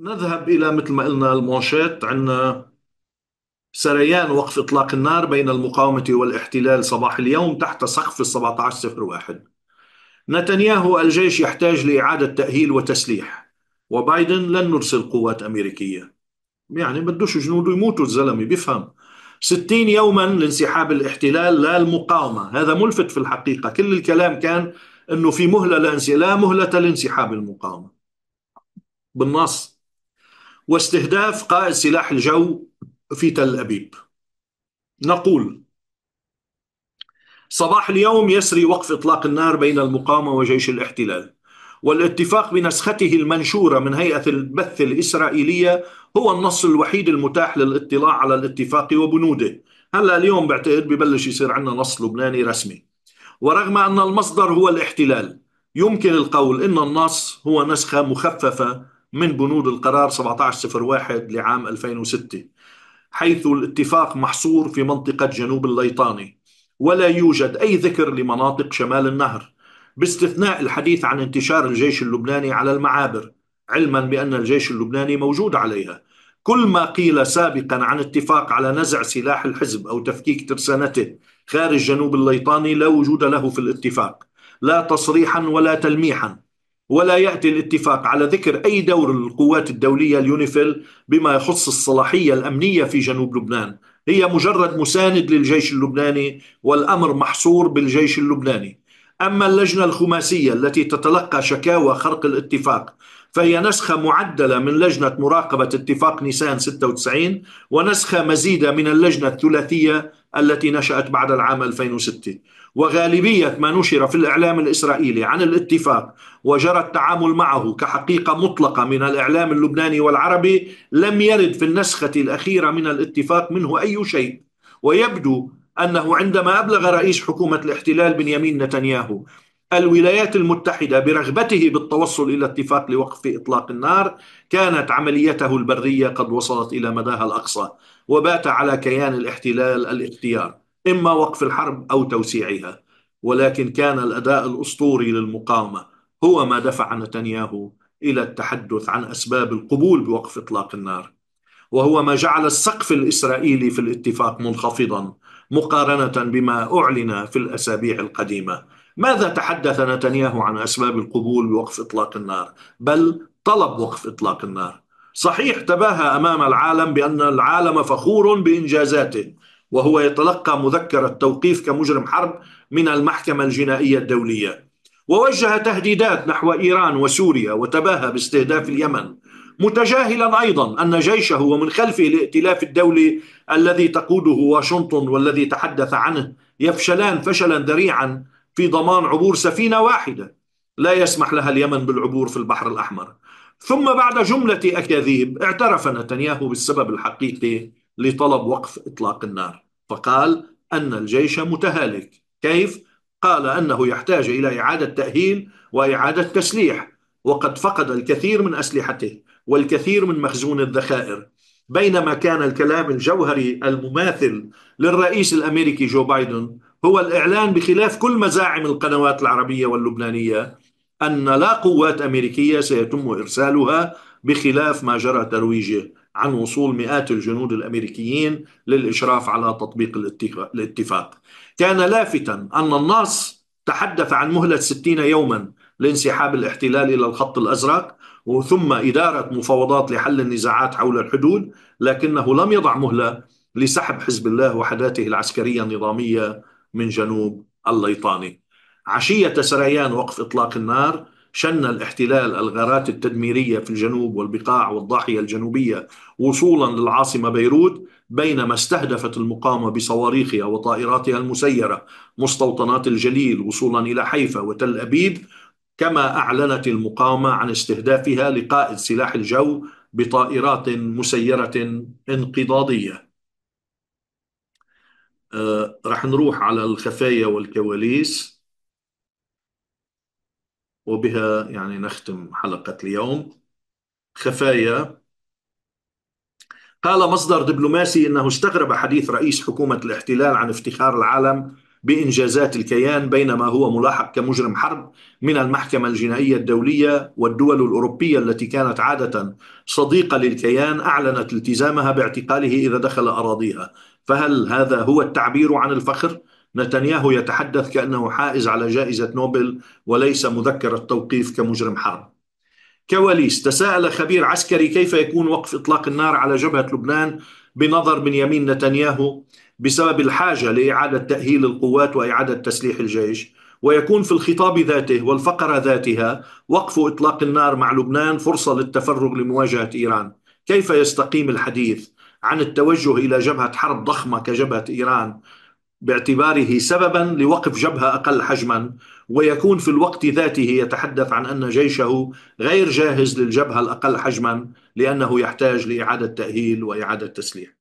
نذهب إلى مثل ما قلنا المونشيت عندنا سريان وقف إطلاق النار بين المقاومة والاحتلال صباح اليوم تحت سقف ال 1701 نتنياهو الجيش يحتاج لإعادة تأهيل وتسليح وبايدن لن نرسل قوات أمريكية يعني بدوش جنوده يموتوا الزلمة بيفهم ستين يوما لانسحاب الاحتلال لا المقاومة هذا ملفت في الحقيقة كل الكلام كان أنه في مهلة لانسحاب لا مهلة لانسحاب المقاومة بالنص واستهداف قائد سلاح الجو في تل أبيب نقول صباح اليوم يسري وقف إطلاق النار بين المقاومة وجيش الاحتلال والاتفاق بنسخته المنشورة من هيئة البث الإسرائيلية هو النص الوحيد المتاح للاطلاع على الاتفاق وبنوده هلا اليوم بعتقد ببلش يصير عندنا نص لبناني رسمي ورغم أن المصدر هو الاحتلال يمكن القول أن النص هو نسخة مخففة من بنود القرار 1701 لعام 2006 حيث الاتفاق محصور في منطقة جنوب الليطاني ولا يوجد أي ذكر لمناطق شمال النهر باستثناء الحديث عن انتشار الجيش اللبناني على المعابر علما بأن الجيش اللبناني موجود عليها كل ما قيل سابقا عن اتفاق على نزع سلاح الحزب أو تفكيك ترسانته خارج جنوب الليطاني لا وجود له في الاتفاق لا تصريحا ولا تلميحا ولا يأتي الاتفاق على ذكر أي دور للقوات الدولية اليونيفيل بما يخص الصلاحية الأمنية في جنوب لبنان هي مجرد مساند للجيش اللبناني والأمر محصور بالجيش اللبناني أما اللجنة الخماسية التي تتلقى شكاوى خرق الاتفاق فهي نسخة معدلة من لجنة مراقبة اتفاق نيسان 96 ونسخة مزيدة من اللجنة الثلاثية التي نشأت بعد العام 2006 وغالبية ما نشر في الإعلام الإسرائيلي عن الاتفاق وجرى التعامل معه كحقيقة مطلقة من الإعلام اللبناني والعربي لم يرد في النسخة الأخيرة من الاتفاق منه أي شيء ويبدو أنه عندما أبلغ رئيس حكومة الاحتلال بنيامين نتنياهو الولايات المتحدة برغبته بالتوصل إلى اتفاق لوقف إطلاق النار كانت عمليته البرية قد وصلت إلى مداها الأقصى وبات على كيان الاحتلال الاختيار إما وقف الحرب أو توسيعها ولكن كان الأداء الأسطوري للمقاومة هو ما دفع نتنياهو إلى التحدث عن أسباب القبول بوقف إطلاق النار وهو ما جعل السقف الإسرائيلي في الاتفاق منخفضا مقارنة بما أعلن في الأسابيع القديمة ماذا تحدث نتنياهو عن أسباب القبول بوقف إطلاق النار بل طلب وقف إطلاق النار صحيح تباهى أمام العالم بأن العالم فخور بإنجازاته وهو يتلقى مذكرة توقيف كمجرم حرب من المحكمة الجنائية الدولية ووجه تهديدات نحو إيران وسوريا وتباهى باستهداف اليمن متجاهلا أيضا أن جيشه ومن خلفه الائتلاف الدولي الذي تقوده واشنطن والذي تحدث عنه يفشلان فشلا ذريعا في ضمان عبور سفينه واحده لا يسمح لها اليمن بالعبور في البحر الاحمر ثم بعد جمله اكاذيب اعترف نتنياهو بالسبب الحقيقي لطلب وقف اطلاق النار فقال ان الجيش متهالك كيف قال انه يحتاج الى اعاده تاهيل واعاده تسليح وقد فقد الكثير من اسلحته والكثير من مخزون الذخائر بينما كان الكلام الجوهري المماثل للرئيس الامريكي جو بايدن هو الإعلان بخلاف كل مزاعم القنوات العربية واللبنانية أن لا قوات أمريكية سيتم إرسالها بخلاف ما جرى ترويجه عن وصول مئات الجنود الأمريكيين للإشراف على تطبيق الاتفاق كان لافتا أن النص تحدث عن مهلة 60 يوما لانسحاب الاحتلال إلى الخط الأزرق ثم إدارة مفاوضات لحل النزاعات حول الحدود لكنه لم يضع مهلة لسحب حزب الله وحداته العسكرية النظامية من جنوب الليطاني عشية سريان وقف إطلاق النار شن الاحتلال الغارات التدميرية في الجنوب والبقاع والضاحية الجنوبية وصولا للعاصمة بيروت بينما استهدفت المقاومة بصواريخها وطائراتها المسيرة مستوطنات الجليل وصولا إلى حيفا وتل أبيب كما أعلنت المقاومة عن استهدافها لقائد سلاح الجو بطائرات مسيرة انقضاضية آه، راح نروح على الخفايا والكواليس وبها يعني نختم حلقة اليوم خفايا قال مصدر دبلوماسي انه استغرب حديث رئيس حكومة الاحتلال عن افتخار العالم بإنجازات الكيان بينما هو ملاحق كمجرم حرب من المحكمة الجنائية الدولية والدول الأوروبية التي كانت عادة صديقة للكيان أعلنت التزامها باعتقاله إذا دخل أراضيها فهل هذا هو التعبير عن الفخر؟ نتنياهو يتحدث كأنه حائز على جائزة نوبل وليس مذكر التوقيف كمجرم حرب كواليس تساءل خبير عسكري كيف يكون وقف إطلاق النار على جبهة لبنان بنظر بنيامين نتنياهو بسبب الحاجة لإعادة تأهيل القوات وإعادة تسليح الجيش ويكون في الخطاب ذاته والفقرة ذاتها وقف إطلاق النار مع لبنان فرصة للتفرغ لمواجهة إيران كيف يستقيم الحديث عن التوجه إلى جبهة حرب ضخمة كجبهة إيران باعتباره سببا لوقف جبهة أقل حجما ويكون في الوقت ذاته يتحدث عن أن جيشه غير جاهز للجبهة الأقل حجما لأنه يحتاج لإعادة تأهيل وإعادة تسليح